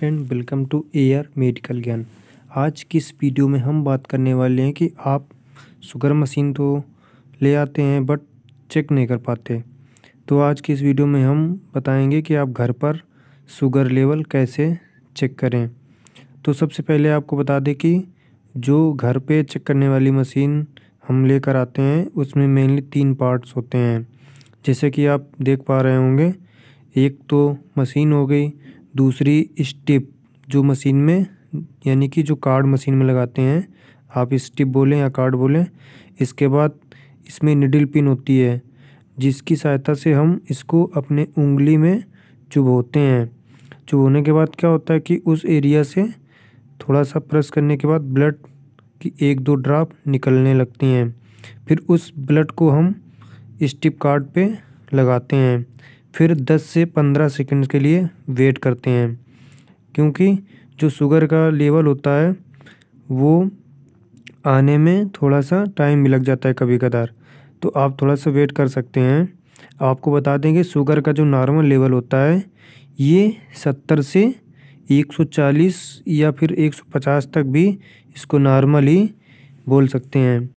friend welcome to air medical Gyan आज की इस वीडियो में हम बात करने वाले हैं कि आप शुगर मशीन तो ले आते हैं बट चेक नहीं कर पाते तो आज की इस वीडियो में हम बताएंगे कि आप घर पर शुगर लेवल कैसे चेक करें तो सबसे पहले आपको बता दें कि जो घर पे चेक करने वाली मशीन हम लेकर आते हैं उसमें मेनली तीन पार्ट्स होते हैं जैसे कि आप देख पा रहे होंगे एक तो मशीन हो गई दूसरी स्टिप जो मशीन में यानी कि जो कार्ड मशीन में लगाते हैं आप स्टिप बोलें या कार्ड बोलें इसके बाद इसमें निडिल पिन होती है जिसकी सहायता से हम इसको अपने उंगली में चुभोते हैं चुभोने के बाद क्या होता है कि उस एरिया से थोड़ा सा प्रेस करने के बाद ब्लड की एक दो ड्राप निकलने लगती हैं फिर उस ब्लड को हम स्टिप कार्ड पे लगाते हैं फिर दस से पंद्रह सेकंड के लिए वेट करते हैं क्योंकि जो शुगर का लेवल होता है वो आने में थोड़ा सा टाइम लग जाता है कभी कदार तो आप थोड़ा सा वेट कर सकते हैं आपको बता दें कि शुगर का जो नॉर्मल लेवल होता है ये सत्तर से 140 या फिर 150 तक भी इसको नॉर्मली बोल सकते हैं